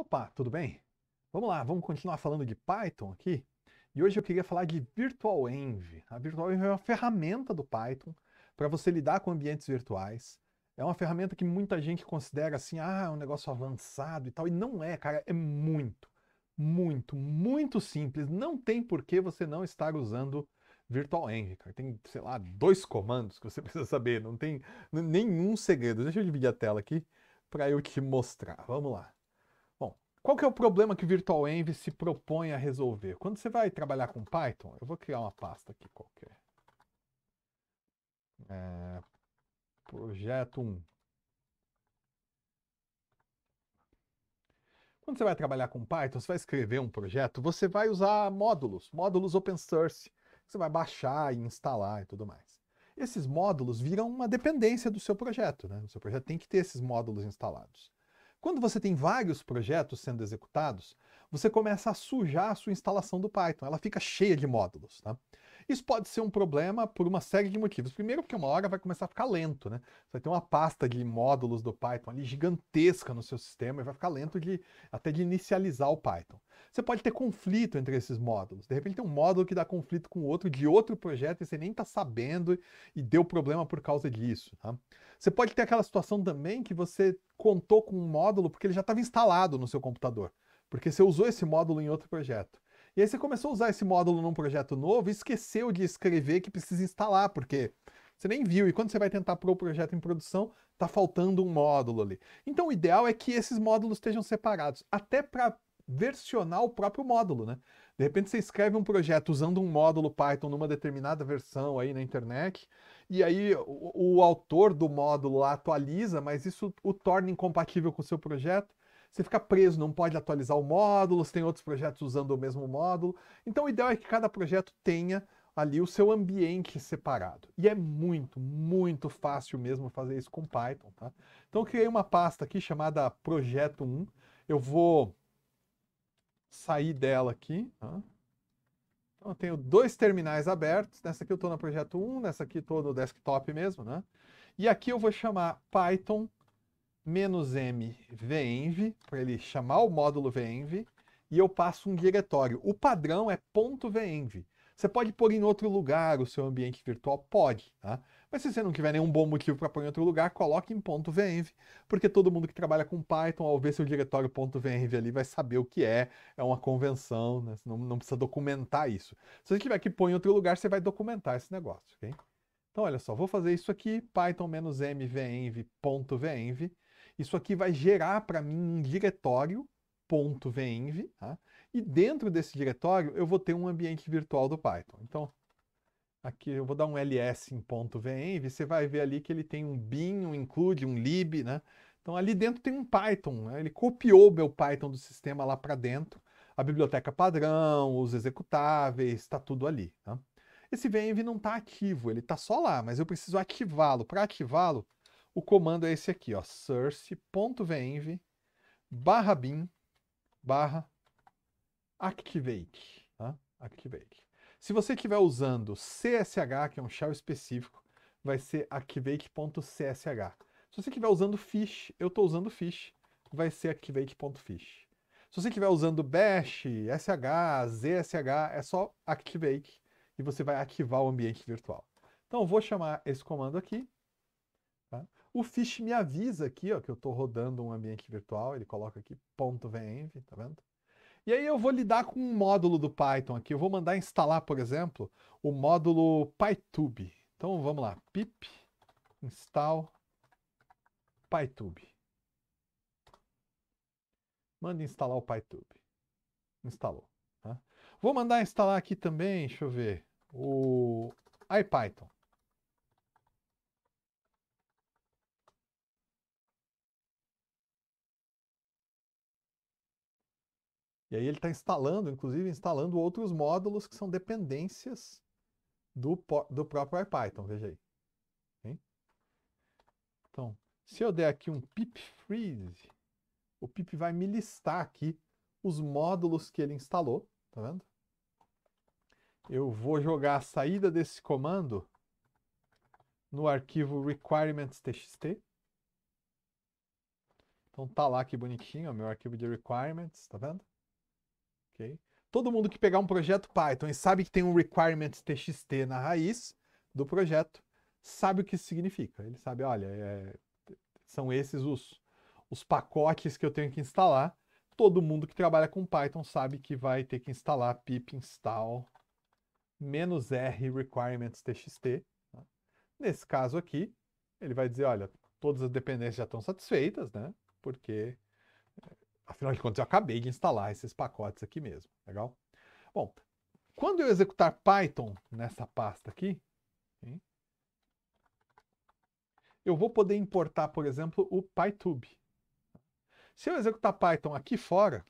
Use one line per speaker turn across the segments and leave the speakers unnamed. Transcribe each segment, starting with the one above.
Opa, tudo bem? Vamos lá, vamos continuar falando de Python aqui. E hoje eu queria falar de VirtualEnv. A VirtualEnv é uma ferramenta do Python para você lidar com ambientes virtuais. É uma ferramenta que muita gente considera assim, ah, é um negócio avançado e tal. E não é, cara, é muito, muito, muito simples. Não tem por que você não estar usando VirtualEnv, cara. Tem, sei lá, dois comandos que você precisa saber. Não tem nenhum segredo. Deixa eu dividir a tela aqui para eu te mostrar. Vamos lá. Qual que é o problema que Virtualenv Virtual se propõe a resolver? Quando você vai trabalhar com Python, eu vou criar uma pasta aqui qualquer. É, projeto 1. Quando você vai trabalhar com Python, você vai escrever um projeto, você vai usar módulos, módulos open source, você vai baixar e instalar e tudo mais. Esses módulos viram uma dependência do seu projeto, né? O seu projeto tem que ter esses módulos instalados. Quando você tem vários projetos sendo executados, você começa a sujar a sua instalação do Python, ela fica cheia de módulos. Tá? Isso pode ser um problema por uma série de motivos. Primeiro, porque uma hora vai começar a ficar lento, né? Você vai ter uma pasta de módulos do Python ali gigantesca no seu sistema e vai ficar lento de, até de inicializar o Python você pode ter conflito entre esses módulos. De repente tem um módulo que dá conflito com outro de outro projeto e você nem está sabendo e deu problema por causa disso. Tá? Você pode ter aquela situação também que você contou com um módulo porque ele já estava instalado no seu computador, porque você usou esse módulo em outro projeto. E aí você começou a usar esse módulo num projeto novo e esqueceu de escrever que precisa instalar, porque você nem viu. E quando você vai tentar pôr o projeto em produção, tá faltando um módulo ali. Então o ideal é que esses módulos estejam separados, até para versionar o próprio módulo, né? De repente você escreve um projeto usando um módulo Python numa determinada versão aí na internet, e aí o, o autor do módulo lá atualiza, mas isso o torna incompatível com o seu projeto. Você fica preso, não pode atualizar o módulo, você tem outros projetos usando o mesmo módulo. Então o ideal é que cada projeto tenha ali o seu ambiente separado. E é muito, muito fácil mesmo fazer isso com Python, tá? Então eu criei uma pasta aqui chamada Projeto 1. Eu vou sair dela aqui. Tá? Então eu tenho dois terminais abertos. Nessa aqui eu estou no projeto 1, nessa aqui estou no desktop mesmo. Né? E aqui eu vou chamar Python -m venv, para ele chamar o módulo venv, e eu passo um diretório. O padrão é .venv. Você pode pôr em outro lugar o seu ambiente virtual? Pode. Tá? Mas se você não tiver nenhum bom motivo para pôr em outro lugar, coloque em .venv, porque todo mundo que trabalha com Python, ao ver seu diretório .venv ali, vai saber o que é, é uma convenção, né? não, não precisa documentar isso. Se você tiver que pôr em outro lugar, você vai documentar esse negócio, ok? Então, olha só, vou fazer isso aqui, python-mvenv.venv. Isso aqui vai gerar para mim um diretório .venv, tá? e dentro desse diretório eu vou ter um ambiente virtual do Python. Então, Aqui eu vou dar um ls em ponto .venv, você vai ver ali que ele tem um bin, um include, um lib, né? Então ali dentro tem um Python, né? ele copiou o meu Python do sistema lá para dentro, a biblioteca padrão, os executáveis, está tudo ali. Tá? Esse venv não está ativo, ele está só lá, mas eu preciso ativá-lo. Para ativá-lo, o comando é esse aqui, ó, source.venv barra bin barra activate, tá? activate. Se você estiver usando CSH, que é um shell específico, vai ser activate.csh. Se você estiver usando fish, eu estou usando fish, vai ser activate.fish. Se você estiver usando bash, sh, zsh, é só activate e você vai ativar o ambiente virtual. Então eu vou chamar esse comando aqui. Tá? O fish me avisa aqui ó, que eu estou rodando um ambiente virtual, ele coloca aqui .venv, tá vendo? E aí eu vou lidar com um módulo do Python aqui. Eu vou mandar instalar, por exemplo, o módulo PyTube. Então vamos lá, pip install PyTube. Manda instalar o PyTube. Instalou. Tá? Vou mandar instalar aqui também, deixa eu ver, o IPython. E aí ele está instalando, inclusive instalando outros módulos que são dependências do, do próprio IPython, veja aí. Então, se eu der aqui um pip freeze, o pip vai me listar aqui os módulos que ele instalou, tá vendo? Eu vou jogar a saída desse comando no arquivo requirements.txt. Então tá lá que bonitinho, o meu arquivo de requirements, tá vendo? Okay? Todo mundo que pegar um projeto Python e sabe que tem um requirement txt na raiz do projeto, sabe o que isso significa. Ele sabe, olha, é, são esses os, os pacotes que eu tenho que instalar. Todo mundo que trabalha com Python sabe que vai ter que instalar pip install "-r requirements txt". Né? Nesse caso aqui, ele vai dizer, olha, todas as dependências já estão satisfeitas, né? Porque Afinal de contas, eu acabei de instalar esses pacotes aqui mesmo, legal? Bom, quando eu executar Python nessa pasta aqui, eu vou poder importar, por exemplo, o PyTube. Se eu executar Python aqui fora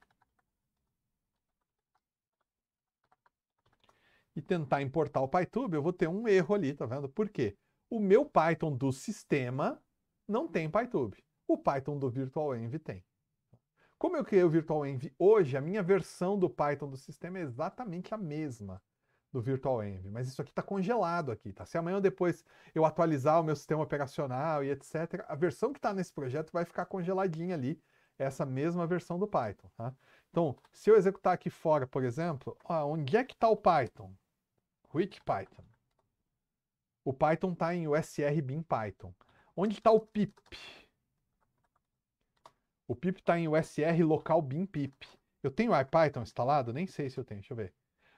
e tentar importar o PyTube, eu vou ter um erro ali, tá vendo? Por quê? O meu Python do sistema não tem PyTube. O Python do VirtualEnv tem. Como eu criei o VirtualEnv hoje, a minha versão do Python do sistema é exatamente a mesma do VirtualEnv, mas isso aqui está congelado aqui, tá? Se amanhã ou depois eu atualizar o meu sistema operacional e etc, a versão que está nesse projeto vai ficar congeladinha ali, é essa mesma versão do Python, tá? Então, se eu executar aqui fora, por exemplo, ó, onde é que está o Python? Which Python. O Python está em usr bin Python. Onde está o pip? O pip está em usr local bin pip. Eu tenho o IPython instalado? Nem sei se eu tenho, deixa eu ver.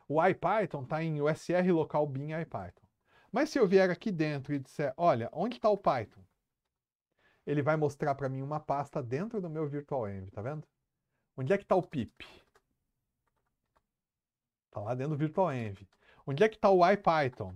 O IPython está em usr local bin IPython. Mas se eu vier aqui dentro e disser, olha, onde está o Python? Ele vai mostrar para mim uma pasta dentro do meu VirtualEnv, tá vendo? Onde é que está o pip? Está lá dentro do VirtualEnv. Onde é que está o IPython?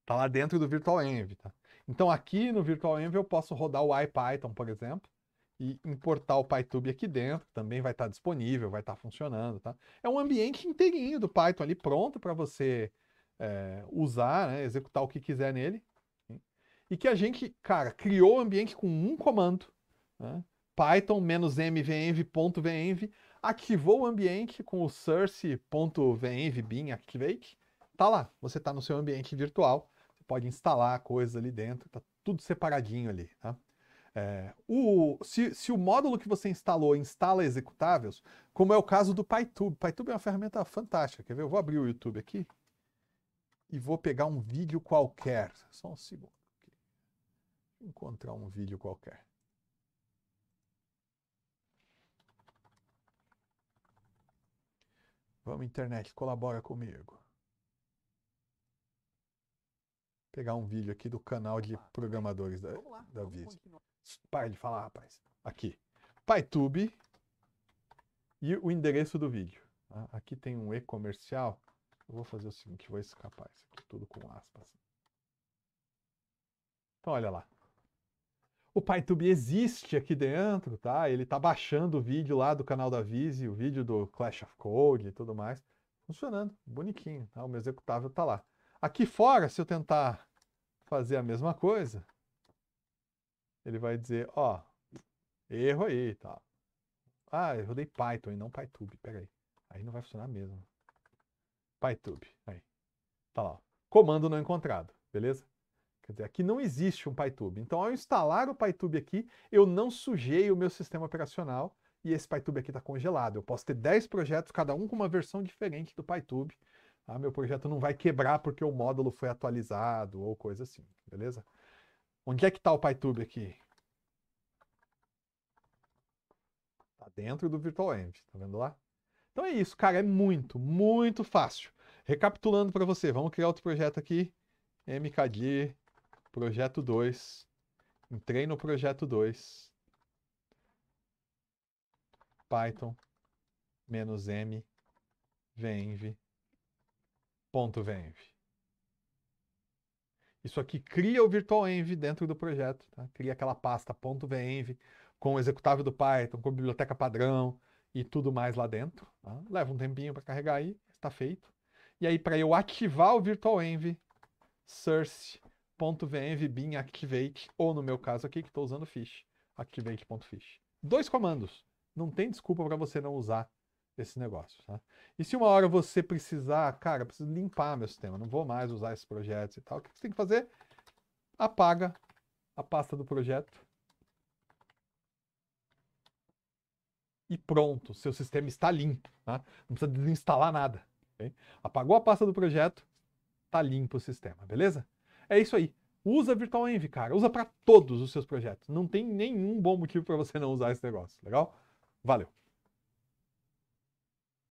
Está lá dentro do VirtualEnv, tá? Então aqui no VirtualEnv eu posso rodar o IPython, por exemplo, e importar o PyTube aqui dentro, também vai estar tá disponível, vai estar tá funcionando, tá? É um ambiente inteirinho do Python ali pronto para você é, usar, né, executar o que quiser nele. E que a gente, cara, criou o ambiente com um comando, né? Python -mvenv.venv, ativou o ambiente com o source.venv bin activate, tá lá, você tá no seu ambiente virtual, você pode instalar coisas ali dentro, tá tudo separadinho ali, tá? É, o, se, se, o módulo que você instalou instala executáveis, como é o caso do PyTube. PyTube é uma ferramenta fantástica. Quer ver? Eu vou abrir o YouTube aqui e vou pegar um vídeo qualquer. Só um segundo. encontrar um vídeo qualquer. Vamos, internet, colabora comigo. Pegar um vídeo aqui do canal de programadores da, da Visa. Para de falar, ah, rapaz. Aqui. PyTube e o endereço do vídeo. Tá? Aqui tem um e-comercial. Eu vou fazer o seguinte, vou escapar isso aqui tudo com aspas. Então, olha lá. O PyTube existe aqui dentro, tá? Ele tá baixando o vídeo lá do canal da Vizi, o vídeo do Clash of Code e tudo mais. Funcionando, bonitinho, tá? O meu executável tá lá. Aqui fora, se eu tentar fazer a mesma coisa, ele vai dizer, ó, erro aí, tá? Ah, eu rodei Python e não PyTube, pega aí. Aí não vai funcionar mesmo. PyTube, aí. Tá lá, ó. comando não encontrado, beleza? Quer dizer, aqui não existe um PyTube. Então, ao instalar o PyTube aqui, eu não sujei o meu sistema operacional e esse PyTube aqui está congelado. Eu posso ter 10 projetos, cada um com uma versão diferente do PyTube. Ah, meu projeto não vai quebrar porque o módulo foi atualizado ou coisa assim, beleza? Onde é que está o PyTube aqui? Está dentro do VirtualEnv, tá vendo lá? Então é isso, cara, é muito, muito fácil. Recapitulando para você, vamos criar outro projeto aqui. MKD, projeto 2. Entrei no projeto 2. Python, menos M, venv, ponto venv. Isso aqui cria o virtualenv dentro do projeto, tá? cria aquela pasta .venv com o executável do Python, com a biblioteca padrão e tudo mais lá dentro. Tá? Leva um tempinho para carregar aí, está feito. E aí para eu ativar o virtualenv, Env, bin activate, ou no meu caso aqui que estou usando fish, activate.fish. Dois comandos. Não tem desculpa para você não usar esse negócio. Tá? E se uma hora você precisar, cara, preciso limpar meu sistema, não vou mais usar esses projetos e tal, o que você tem que fazer? Apaga a pasta do projeto. E pronto, seu sistema está limpo. Tá? Não precisa desinstalar nada. Okay? Apagou a pasta do projeto, está limpo o sistema, beleza? É isso aí. Usa Virtual Envy, cara. Usa para todos os seus projetos. Não tem nenhum bom motivo para você não usar esse negócio. Legal? Valeu.